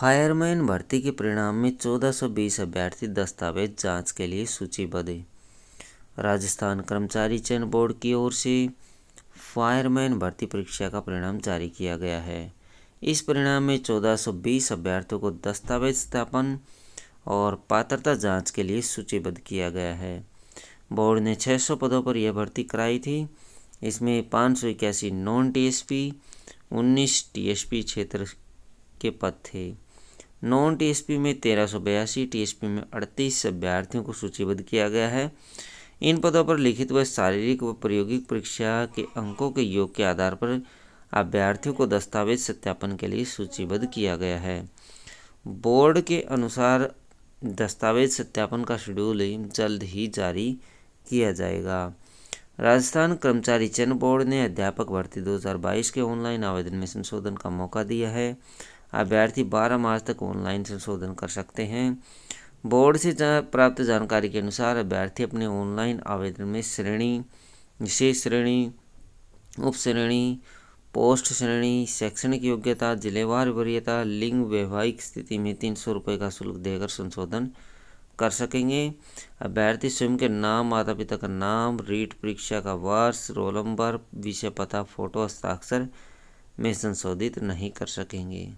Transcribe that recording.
fireman भर्ती के परिणाम में 1420 अभ्यर्थी दस्तावेज जांच के लिए सूचीबद्ध राजस्थान कर्मचारी चयन बोर्ड की ओर से फायरमैन भर्ती परीक्षा का परिणाम जारी किया गया है इस परिणाम में 1420 अभ्यर्थियों को दस्तावेज स्थापन और पात्रता जांच के लिए सूचीबद्ध किया गया है बोर्ड ने 600 पदों पर यह भर्ती कराई थी इसमें पाँच सौ इक्यासी नॉन टीएसपी 19 टीएसपी क्षेत्र के पद थे नॉन टीएसपी में तेरह सौ बयासी टीएसपी में अड़तीस अभ्यर्थियों को सूचीबद्ध किया गया है इन पदों पर लिखित व शारीरिक व प्रायोगिक परीक्षा के अंकों के योग के आधार पर अभ्यर्थियों को दस्तावेज सत्यापन के लिए सूचीबद्ध किया गया है बोर्ड के अनुसार दस्तावेज सत्यापन का शेड्यूल जल्द ही जारी किया जाएगा राजस्थान कर्मचारी चयन बोर्ड ने अध्यापक भर्ती 2022 के ऑनलाइन आवेदन में संशोधन का मौका दिया है अभ्यर्थी 12 मार्च तक ऑनलाइन संशोधन कर सकते हैं बोर्ड से प्राप्त जानकारी के अनुसार अभ्यर्थी अपने ऑनलाइन आवेदन में श्रेणी विशेष श्रेणी उप श्रेणी पोस्ट श्रेणी शैक्षणिक योग्यता जिलेवार वरीयता लिंग वैवाहिक स्थिति में तीन सौ रुपये का शुल्क देकर संशोधन कर सकेंगे अभ्यर्थी स्वयं के नाम माता पिता का नाम रीट परीक्षा का वर्ष रोल नंबर विषय पता फोटो हस्ताक्षर में संशोधित नहीं कर सकेंगे